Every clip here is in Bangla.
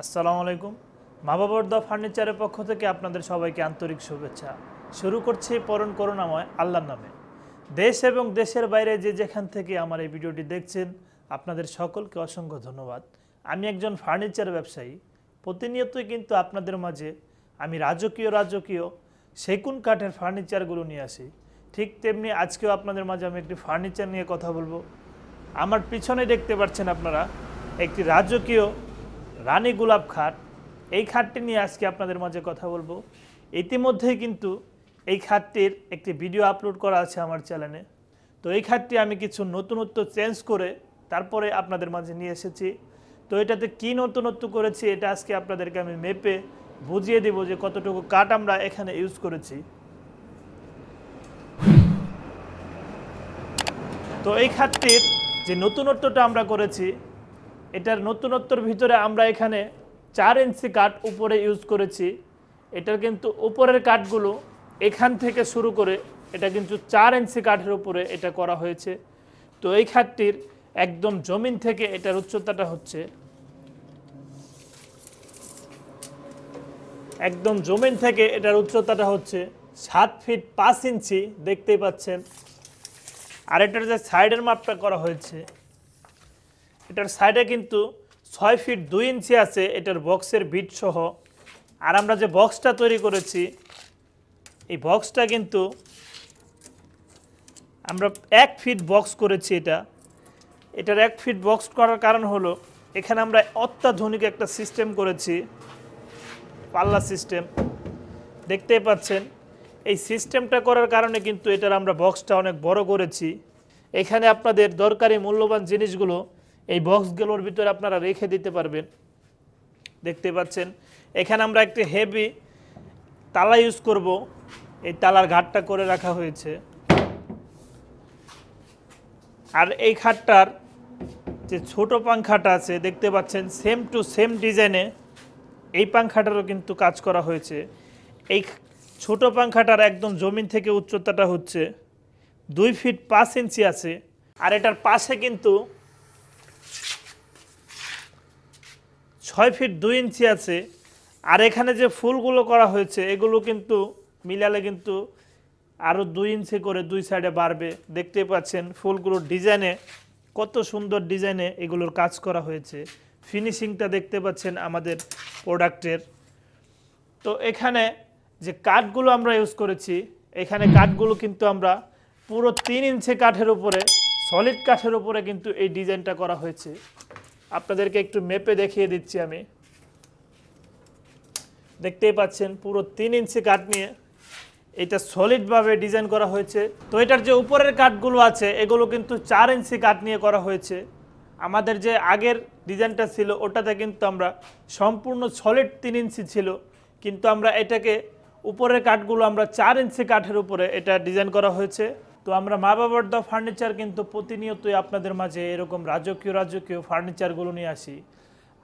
আসসালামু আলাইকুম মা বাবার দা ফার্নিচারের পক্ষ থেকে আপনাদের সবাইকে আন্তরিক শুভেচ্ছা শুরু করছি পরণ করুণাময় আল্লাহর নামে দেশ এবং দেশের বাইরে যে যেখান থেকে আমার এই ভিডিওটি দেখছেন আপনাদের সকলকে অসংখ্য ধন্যবাদ আমি একজন ফার্নিচার ব্যবসায়ী প্রতিনিয়তই কিন্তু আপনাদের মাঝে আমি রাজকীয় রাজকীয় সেকুন কাঠের ফার্নিচারগুলো নিয়ে আসি ঠিক তেমনি আজকেও আপনাদের মাঝে আমি একটি ফার্নিচার নিয়ে কথা বলবো আমার পিছনে দেখতে পাচ্ছেন আপনারা একটি রাজকীয় রানী গোলাপ খাট এই খাটটি নিয়ে আজকে আপনাদের মাঝে কথা বলবো ইতিমধ্যে কিন্তু এই খাটটির একটি ভিডিও আপলোড করা আছে আমার চ্যানেলে তো এই খাটটি আমি কিছু নতুনত্ব চেঞ্জ করে তারপরে আপনাদের মাঝে নিয়ে এসেছি তো এটাতে কী নতুনত্ব করেছি এটা আজকে আপনাদেরকে আমি মেপে বুঝিয়ে দেব যে কতটুকু কাঠ আমরা এখানে ইউজ করেছি তো এই খাটটির যে নতুনত্বটা আমরা করেছি এটার নতুনত্বর ভিতরে আমরা এখানে চার ইঞ্চি কাঠ উপরে ইউজ করেছি এটার কিন্তু উপরের কাঠগুলো এখান থেকে শুরু করে এটা কিন্তু চার ইঞ্চি কাঠের উপরে এটা করা হয়েছে তো এই খাটটির একদম জমিন থেকে এটার উচ্চতাটা হচ্ছে একদম জমিন থেকে এটার উচ্চতাটা হচ্ছে সাত ফিট পাঁচ ইঞ্চি দেখতেই পাচ্ছেন আর এটার যে সাইডের মাপটা করা হয়েছে এটার সাইডে কিন্তু ছয় ফিট দুই ইঞ্চি আছে এটার বক্সের বিট সহ আর আমরা যে বক্সটা তৈরি করেছি এই বক্সটা কিন্তু আমরা এক ফিট বক্স করেছি এটা এটার এক ফিট বক্স করার কারণ হলো এখানে আমরা অত্যাধুনিক একটা সিস্টেম করেছি পাল্লা সিস্টেম দেখতেই পাচ্ছেন এই সিস্টেমটা করার কারণে কিন্তু এটার আমরা বক্সটা অনেক বড় করেছি এখানে আপনাদের দরকারি মূল্যবান জিনিসগুলো এই বক্সগুলোর ভিতরে আপনারা রেখে দিতে পারবেন দেখতে পাচ্ছেন এখানে আমরা একটি হেভি তালা ইউজ করব এই তালার ঘাটটা করে রাখা হয়েছে আর এই খাটটার যে ছোট পাংখাটা আছে দেখতে পাচ্ছেন সেম টু সেম ডিজাইনে এই পাংখাটারও কিন্তু কাজ করা হয়েছে এই ছোট পাংখাটার একদম জমিন থেকে উচ্চতাটা হচ্ছে দুই ফিট পাঁচ ইঞ্চি আছে আর এটার পাশে কিন্তু ছয় ফিট দুই ইঞ্চি আছে আর এখানে যে ফুলগুলো করা হয়েছে এগুলো কিন্তু মিলালে কিন্তু আরও দুই ইঞ্চি করে দুই সাইডে বাড়বে দেখতে পাচ্ছেন ফুলগুলোর ডিজাইনে কত সুন্দর ডিজাইনে এগুলোর কাজ করা হয়েছে ফিনিশিংটা দেখতে পাচ্ছেন আমাদের প্রোডাক্টের তো এখানে যে কাঠগুলো আমরা ইউজ করেছি এখানে কাঠগুলো কিন্তু আমরা পুরো তিন ইঞ্চি কাঠের উপরে সলিড কাঠের উপরে কিন্তু এই ডিজাইনটা করা হয়েছে আপনাদেরকে একটু মেপে দেখিয়ে দিচ্ছি আমি দেখতেই পাচ্ছেন পুরো তিন ইঞ্চি কাঠ নিয়ে এটা সলিডভাবে ডিজাইন করা হয়েছে তো এটার যে উপরের কাঠগুলো আছে এগুলো কিন্তু চার ইঞ্চি কাঠ নিয়ে করা হয়েছে আমাদের যে আগের ডিজাইনটা ছিল ওটাতে কিন্তু আমরা সম্পূর্ণ সলিড তিন ইঞ্চি ছিল কিন্তু আমরা এটাকে উপরের কাঠগুলো আমরা চার ইঞ্চি কাঠের উপরে এটা ডিজাইন করা হয়েছে তো আমরা মা বাবার দা ফার্নিচার কিন্তু প্রতিনিয়তই আপনাদের মাঝে এরকম রাজকীয় রাজকীয় ফার্নিচারগুলো নিয়ে আসি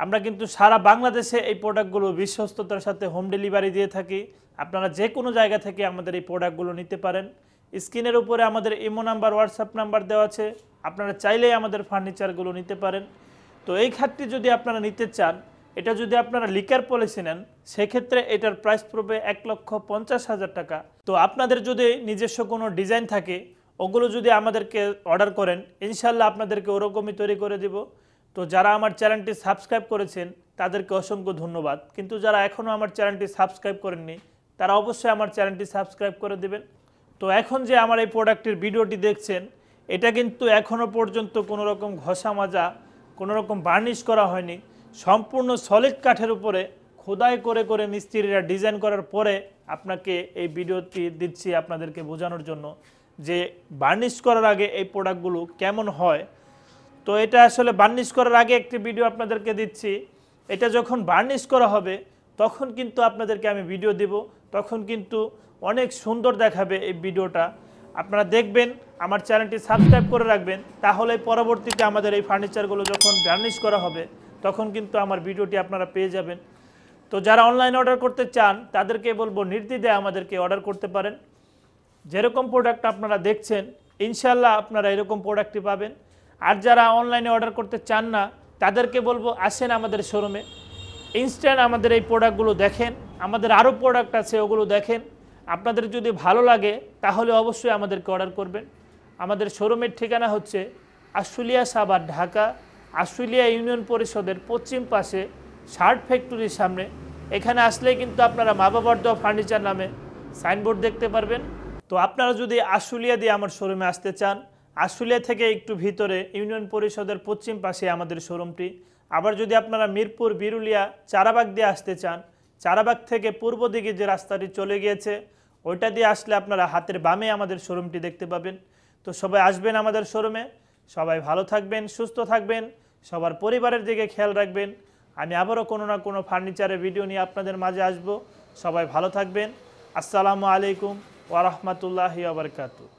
আমরা কিন্তু সারা বাংলাদেশে এই প্রোডাক্টগুলো বিশ্বস্ততার সাথে হোম ডেলিভারি দিয়ে থাকি আপনারা যে কোনো জায়গা থেকে আমাদের এই প্রোডাক্টগুলো নিতে পারেন স্ক্রিনের উপরে আমাদের ইমো নাম্বার হোয়াটসঅ্যাপ নাম্বার দেওয়া আছে আপনারা চাইলেই আমাদের ফার্নিচারগুলো নিতে পারেন তো এই খাতটি যদি আপনারা নিতে চান এটা যদি আপনারা লিকার পলিসি নেন সেক্ষেত্রে এটার প্রাইস পড়বে এক লক্ষ পঞ্চাশ হাজার টাকা তো আপনাদের যদি নিজস্ব কোনো ডিজাইন থাকে ওগুলো যদি আমাদেরকে অর্ডার করেন ইনশাল্লাহ আপনাদেরকে ওরকমই তৈরি করে দিব তো যারা আমার চ্যানেলটি সাবস্ক্রাইব করেছেন তাদেরকে অসংখ্য ধন্যবাদ কিন্তু যারা এখনও আমার চ্যানেলটি সাবস্ক্রাইব করেননি তারা অবশ্যই আমার চ্যানেলটি সাবস্ক্রাইব করে দেবেন তো এখন যে আমার এই প্রোডাক্টের ভিডিওটি দেখছেন এটা কিন্তু এখনও পর্যন্ত কোনো রকম ঘষা মাজা কোনো রকম বার্নিশ করা হয়নি সম্পূর্ণ সলিড কাঠের উপরে খোদাই করে করে মিস্ত্রিরা ডিজাইন করার পরে আপনাকে এই ভিডিওটি দিচ্ছি আপনাদেরকে বোঝানোর জন্য যে বার্নিশ করার আগে এই প্রোডাক্টগুলো কেমন হয় তো এটা আসলে বার্নিশ করার আগে একটি ভিডিও আপনাদেরকে দিচ্ছি এটা যখন বার্নিশ করা হবে তখন কিন্তু আপনাদেরকে আমি ভিডিও দেব তখন কিন্তু অনেক সুন্দর দেখাবে এই ভিডিওটা আপনারা দেখবেন আমার চ্যানেলটি সাবস্ক্রাইব করে রাখবেন তাহলে পরবর্তীতে আমাদের এই ফার্নিচারগুলো যখন বার্নিশ করা হবে তখন কিন্তু আমার ভিডিওটি আপনারা পেয়ে যাবেন তো যারা অনলাইন অর্ডার করতে চান তাদেরকে বলবো নির্দ্বিধে আমাদেরকে অর্ডার করতে পারেন যেরকম প্রোডাক্ট আপনারা দেখছেন ইনশাল্লাহ আপনারা এরকম প্রোডাক্টটি পাবেন আর যারা অনলাইনে অর্ডার করতে চান না তাদেরকে বলবো আসেন আমাদের শোরুমে ইনস্ট্যান্ট আমাদের এই প্রোডাক্টগুলো দেখেন আমাদের আরও প্রোডাক্ট আছে ওগুলো দেখেন আপনাদের যদি ভালো লাগে তাহলে অবশ্যই আমাদেরকে অর্ডার করবেন আমাদের শোরুমের ঠিকানা হচ্ছে আশুলিয়া সাবার ঢাকা আশুলিয়া ইউনিয়ন পরিষদের পশ্চিম পাশে শার্ট ফ্যাক্টরির সামনে এখানে আসলে কিন্তু আপনারা মা বাবার দেওয়া ফার্নিচার নামে সাইনবোর্ড দেখতে পারবেন তো আপনারা যদি আশুলিয়া দিয়ে আমার শোরুমে আসতে চান আশুলিয়া থেকে একটু ভিতরে ইউনিয়ন পরিষদের পশ্চিম পাশে আমাদের শোরুমটি আবার যদি আপনারা মিরপুর বিরুলিয়া চারাবাগ দিয়ে আসতে চান চারাবাগ থেকে পূর্ব দিকে যে রাস্তাটি চলে গিয়েছে ওইটা দিয়ে আসলে আপনারা হাতের বামে আমাদের শোরুমটি দেখতে পাবেন তো সবাই আসবেন আমাদের শোরুমে সবাই ভালো থাকবেন সুস্থ থাকবেন সবার পরিবারের দিকে খেয়াল রাখবেন আমি আবারও কোনো না কোনো ফার্নিচারের ভিডিও নিয়ে আপনাদের মাঝে আসব সবাই ভালো থাকবেন আসসালামু আলাইকুম ওরহমতুল্লাহ আবরকাতু